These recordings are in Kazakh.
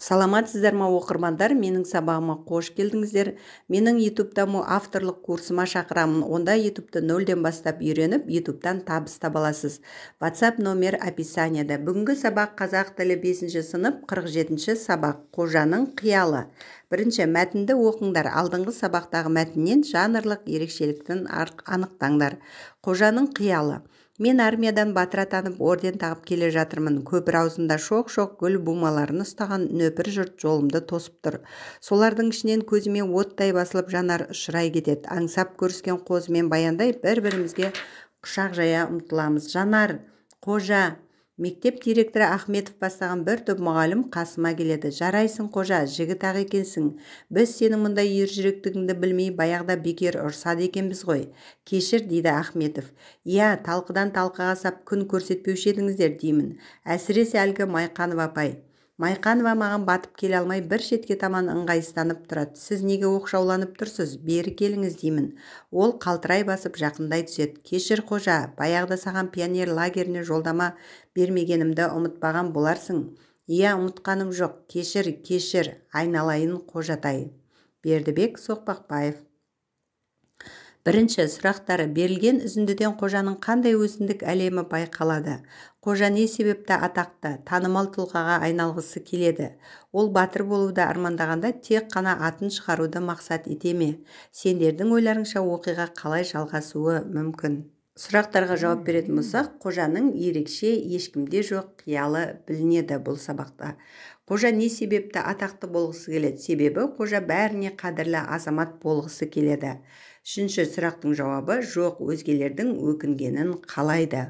саламатсыздар ма оқырмандар менің сабағыма қош келдіңіздер менің ютуб авторлық курсыма шақырамын онда ютубты нөлден бастап үйреніп ютубтан табыс таба аласыз номер описанияда бүгінгі сабақ қазақ тілі 5 сынып 47 жетінші сабақ қожаның қиялы бірінші мәтінді оқыңдар алдыңғы сабақтағы мәтіннен жанрлық ерекшеліктің анықтаңдар қожаның қиялы мен армиядан батыр атанып орден тағып келе жатырмын көпір аузында шоқ шоқ гүл бумаларын ұстаған нөпір жұрт жолымды тосып тұр солардың ішінен көзіме оттай басылып жанар ұшырай кетеді аңсап көріскен қозымен баяндай бір бірімізге құшақ жая ұмтыламыз жанар қожа мектеп директоры ахметов бастаған бір топ мұғалім қасыма келеді жарайсың қожа жігіт ақ екенсің біз сенің мұндай ержүректігіңді білмей баяғыда бекер ұрсады екенбіз ғой кешір дейді ахметов иә талқыдан талқыға сап күн көрсетпеуші едіңіздер деймін әсіресе әлгі майқанов апай майқанова маған батып келе алмай бір шетке таман ыңғайсызданып тұрады сіз неге оқшауланып тұрсыз бері келіңіз деймін ол қалтырай басып жақындай түседі кешір қожа баяғыда саған пионер лагеріне жолдама бермегенімді ұмытпаған боларсың иә ұмытқаным жоқ кешір кешір айналайын қожатай бердібек соқпақбаев бірінші сұрақтары берілген үзіндіден қожаның қандай өзіндік әлемі байқалады қожа не себепті атақты танымал тұлғаға айналғысы келеді ол батыр болуды армандағанда тек қана атын шығаруды мақсат ете ме сендердің ойларыңша оқиға қалай жалғасуы мүмкін сұрақтарға жауап беретін болсақ қожаның ерекше ешкімде жоқ қиялы білінеді бұл сабақта қожа не себепті атақты болғысы келеді себебі қожа бәріне қадірлі азамат болғысы келеді үшінші сұрақтың жауабы жоқ өзгелердің өкінгенін қалайды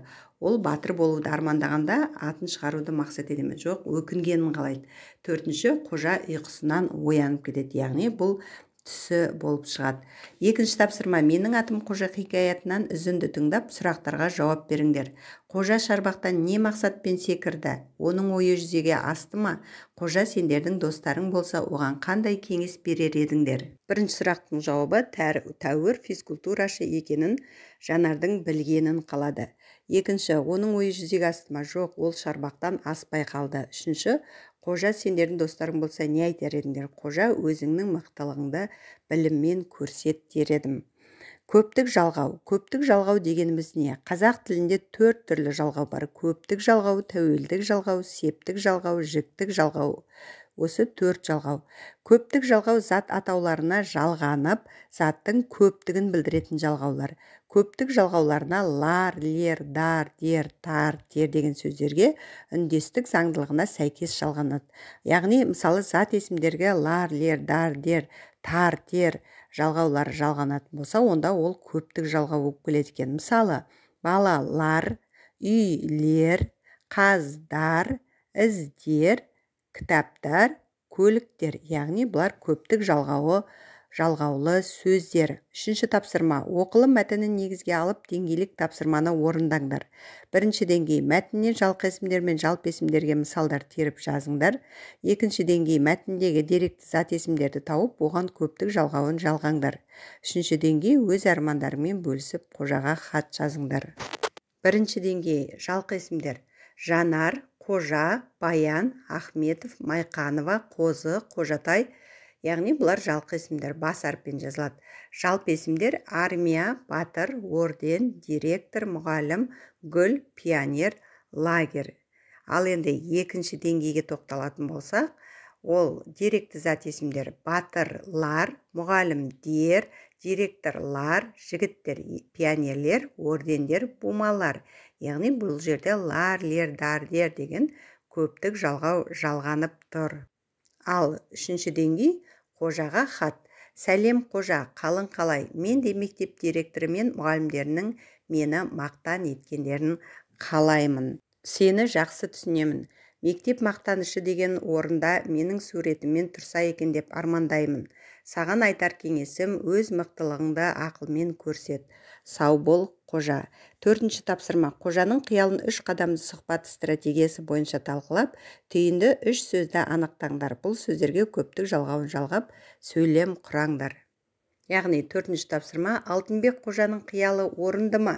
ол батыр болуды армандағанда атын шығаруды мақсат ете жоқ өкінгенін қалайды төртінші қожа ұйқысынан оянып кетеді яғни бұл түсі болып шығады екінші тапсырма менің атым қожа хикаятынан үзінді тыңдап сұрақтарға жауап беріңдер қожа шарбақтан не мақсатпен секірді оның ойы жүзеге асты ма қожа сендердің достарың болса оған қандай кеңес берер едіңдер бірінші сұрақтың жауабы тәр, тәуір физкультурашы екенін жанардың білгенін қалады екінші оның ойы жүзеге асты ма жоқ ол шарбақтан аспай қалды үшінші қожа сендердің достарың болса не айтар едіңдер қожа өзіңнің мықтылығыңды біліммен көрсет дер едім көптік жалғау көптік жалғау дегеніміз не қазақ тілінде төрт түрлі жалғау бар көптік жалғау тәуелдік жалғау септік жалғау жіктік жалғау осы төрт жалғау көптік жалғау зат атауларына жалғанып заттың көптігін білдіретін жалғаулар көптік жалғауларына лар лер дар дер тар тер деген сөздерге үндестік заңдылығына сәйкес жалғанады яғни мысалы зат есімдерге лар лер дар дер тар тер жалғаулары жалғанатын болса онда ол көптік жалғау болып келеді екен мысалы балалар үйлер қаздар іздер кітаптар көліктер яғни бұлар көптік жалғауы жалғаулы сөздер үшінші тапсырма оқылым мәтінін негізге алып деңгейлік тапсырманы орындаңдар бірінші деңгей мәтіннен жалқы есімдер мен жалпы есімдерге мысалдар теріп жазыңдар екінші деңгей мәтіндегі деректі зат есімдерді тауып оған көптік жалғауын жалғаңдар үшінші деңгей өз армандарыңмен бөлісіп қожаға хат жазыңдар бірінші деңгей жалқы есімдер жанар қожа баян ахметов майқанова қозы қожатай яғни бұлар жалқы есімдер бас әріппен жазылады жалпы есімдер армия батыр орден директор мұғалім гүл пионер лагерь ал енді екінші деңгейге тоқталатын болсақ ол деректі зат есімдер батырлар мұғалімдер директорлар жігіттер пионерлер ордендер бумалар яғни бұл жерде ларлер дардер деген көптік жалғау жалғанып тұр ал үшінші деңгей қожаға хат сәлем қожа қалың қалай мен де мектеп директоры мен мұғалімдерінің мені мақтан еткендерін қалаймын сені жақсы түсінемін мектеп мақтанышы деген орында менің суретіммен тұрса екен деп армандаймын саған айтар кеңесім өз мықтылығыңды ақылмен көрсет сау бол қожа төртінші тапсырма қожаның қиялын үш қадамды сұхбат стратегиясы бойынша талқылап түйінді үш сөзді анықтаңдар бұл сөздерге көптік жалғауын жалғап сөйлем құраңдар яғни төртінші тапсырма алтынбек қожаның қиялы орынды ма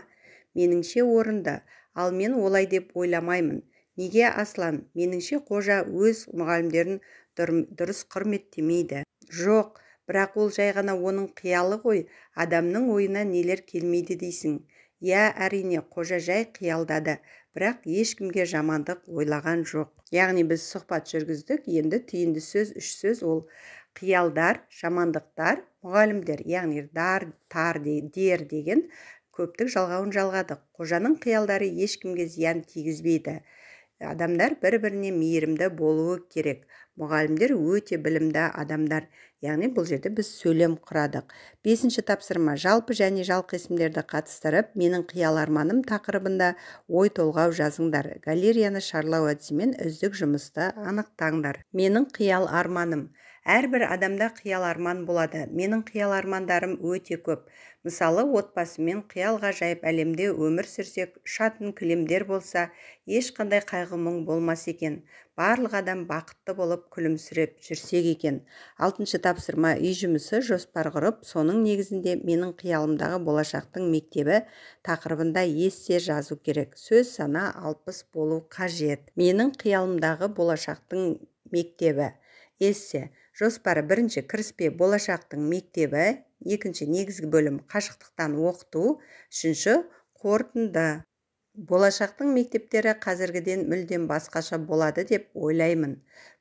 меніңше орынды ал мен олай деп ойламаймын неге аслан меніңше қожа өз мұғалімдерін дұрыс құрметтемейді жоқ бірақ ол жай ғана оның қиялы ғой адамның ойына нелер келмейді дейсің иә әрине қожа жай қиялдады бірақ ешкімге жамандық ойлаған жоқ яғни біз сұхбат жүргіздік енді түйінді сөз үш сөз ол қиялдар жамандықтар мұғалімдер яғни дар тар дер деген көптік жалғауын жалғадық қожаның қиялдары ешкімге зиян тигізбейді адамдар бір біріне мейірімді болуы керек мұғалімдер өте білімді адамдар яғни бұл жерде біз сөйлем құрадық бесінші тапсырма жалпы және жалқы есімдерді қатыстырып менің қиял арманым тақырыбында ой толғау жазыңдар галереяны шарлау әдісімен үздік жұмысты анықтаңдар менің қиял арманым әрбір адамда қиял арман болады менің қиял армандарым өте көп мысалы отбасымен қиял ғажайып әлемде өмір сүрсек ұшатын кілемдер болса ешқандай қайғы мұң болмас екен барлық адам бақытты болып күлімсіреп жүрсек екен алтыншы тапсырма үй жұмысы жоспар құрып соның негізінде менің қиялымдағы болашақтың мектебі тақырыбында эссе жазу керек сөз сана алпыс болу қажет менің қиялымдағы болашақтың мектебі эссе жоспар бірінші кіріспе болашақтың мектебі екінші негізгі бөлім қашықтықтан оқыту үшінші қорытынды болашақтың мектептері қазіргіден мүлдем басқаша болады деп ойлаймын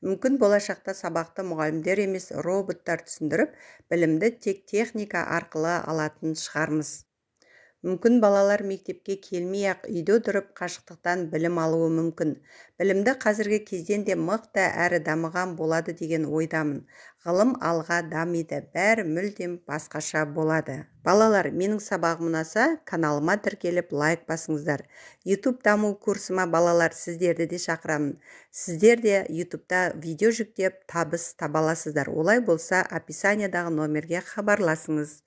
мүмкін болашақта сабақты мұғалімдер емес роботтар түсіндіріп білімді тек техника арқылы алатын шығармыз мүмкін балалар мектепке келмей ақ үйде отырып қашықтықтан білім алуы мүмкін білімді қазіргі кезден де мықты әрі дамыған болады деген ойдамын ғылым алға дамиды бәр мүлдем басқаша болады балалар менің сабағым ұнаса каналыма тіркеліп лайк басыңыздар ютуб даму курсыма балалар сіздерді де шақырамын сіздер де ютубта видео жүктеп табыс табаласыздар. олай болса описаниядағы номерге хабарласыңыз